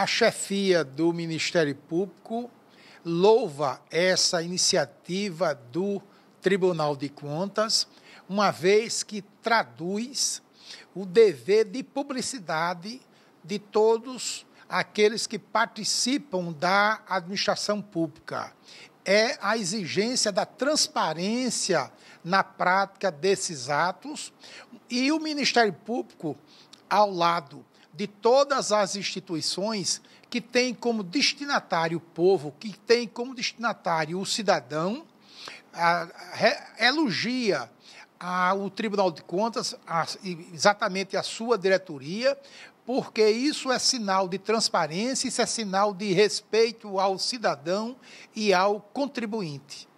A chefia do Ministério Público louva essa iniciativa do Tribunal de Contas, uma vez que traduz o dever de publicidade de todos aqueles que participam da administração pública. É a exigência da transparência na prática desses atos e o Ministério Público ao lado de todas as instituições que têm como destinatário o povo, que tem como destinatário o cidadão, a, elogia a, o Tribunal de Contas, exatamente a sua diretoria, porque isso é sinal de transparência, isso é sinal de respeito ao cidadão e ao contribuinte.